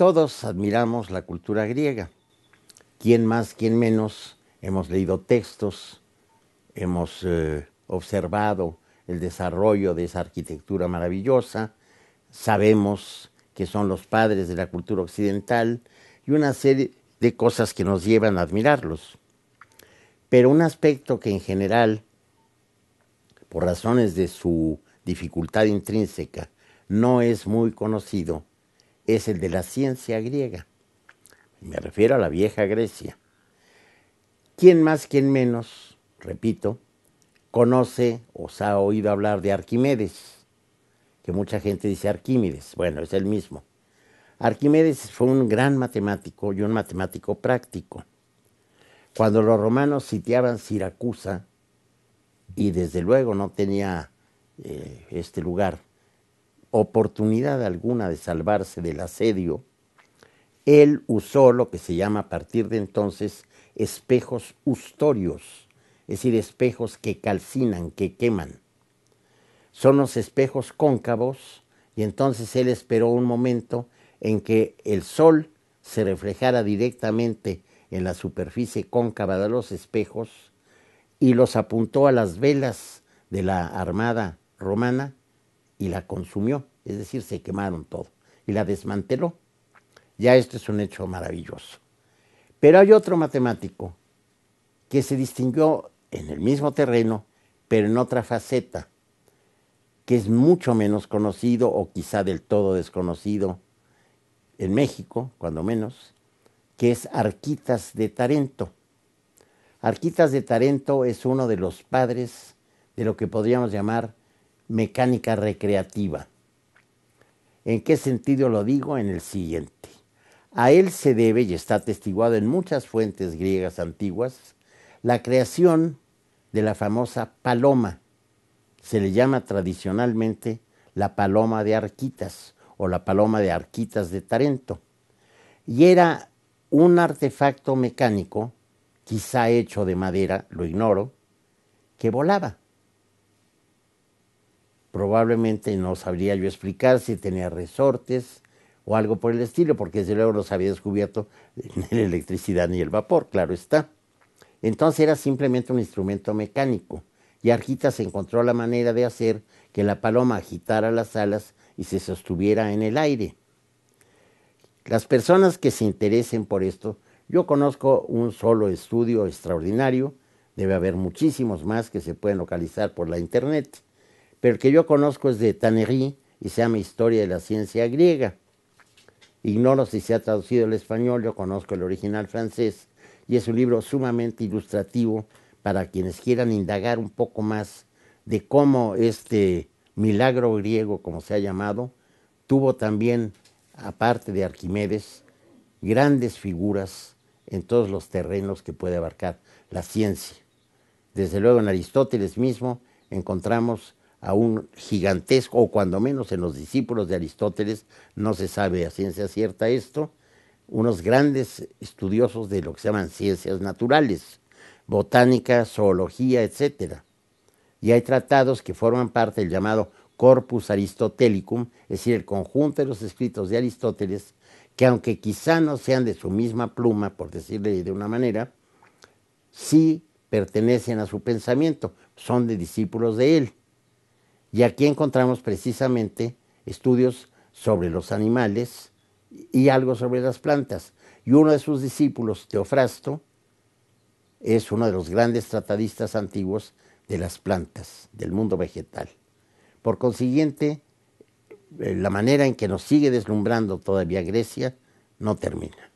Todos admiramos la cultura griega. Quien más, quién menos, hemos leído textos, hemos eh, observado el desarrollo de esa arquitectura maravillosa, sabemos que son los padres de la cultura occidental y una serie de cosas que nos llevan a admirarlos. Pero un aspecto que en general, por razones de su dificultad intrínseca, no es muy conocido, es el de la ciencia griega. Me refiero a la vieja Grecia. ¿Quién más, quién menos, repito, conoce o se ha oído hablar de Arquímedes? Que mucha gente dice Arquímedes. Bueno, es el mismo. Arquímedes fue un gran matemático y un matemático práctico. Cuando los romanos sitiaban Siracusa, y desde luego no tenía eh, este lugar oportunidad alguna de salvarse del asedio, él usó lo que se llama a partir de entonces espejos ustorios, es decir, espejos que calcinan, que queman. Son los espejos cóncavos y entonces él esperó un momento en que el sol se reflejara directamente en la superficie cóncava de los espejos y los apuntó a las velas de la armada romana y la consumió, es decir, se quemaron todo y la desmanteló. Ya esto es un hecho maravilloso. Pero hay otro matemático que se distinguió en el mismo terreno, pero en otra faceta, que es mucho menos conocido o quizá del todo desconocido en México, cuando menos, que es Arquitas de Tarento. Arquitas de Tarento es uno de los padres de lo que podríamos llamar mecánica recreativa. ¿En qué sentido lo digo? En el siguiente. A él se debe, y está atestiguado en muchas fuentes griegas antiguas, la creación de la famosa paloma. Se le llama tradicionalmente la paloma de Arquitas o la paloma de Arquitas de Tarento. Y era un artefacto mecánico, quizá hecho de madera, lo ignoro, que volaba probablemente no sabría yo explicar si tenía resortes o algo por el estilo, porque desde luego los había descubierto ni la electricidad ni el vapor, claro está. Entonces era simplemente un instrumento mecánico, y Arjita se encontró la manera de hacer que la paloma agitara las alas y se sostuviera en el aire. Las personas que se interesen por esto, yo conozco un solo estudio extraordinario, debe haber muchísimos más que se pueden localizar por la internet, pero el que yo conozco es de Tannery y se llama Historia de la Ciencia Griega. Ignoro si se ha traducido al español, yo conozco el original francés y es un libro sumamente ilustrativo para quienes quieran indagar un poco más de cómo este milagro griego, como se ha llamado, tuvo también, aparte de Arquimedes, grandes figuras en todos los terrenos que puede abarcar la ciencia. Desde luego en Aristóteles mismo encontramos a un gigantesco, o cuando menos en los discípulos de Aristóteles, no se sabe a ciencia cierta esto, unos grandes estudiosos de lo que se llaman ciencias naturales, botánica, zoología, etc. Y hay tratados que forman parte del llamado corpus aristotelicum, es decir, el conjunto de los escritos de Aristóteles, que aunque quizá no sean de su misma pluma, por decirle de una manera, sí pertenecen a su pensamiento, son de discípulos de él y aquí encontramos precisamente estudios sobre los animales y algo sobre las plantas. Y uno de sus discípulos, Teofrasto, es uno de los grandes tratadistas antiguos de las plantas, del mundo vegetal. Por consiguiente, eh, la manera en que nos sigue deslumbrando todavía Grecia no termina.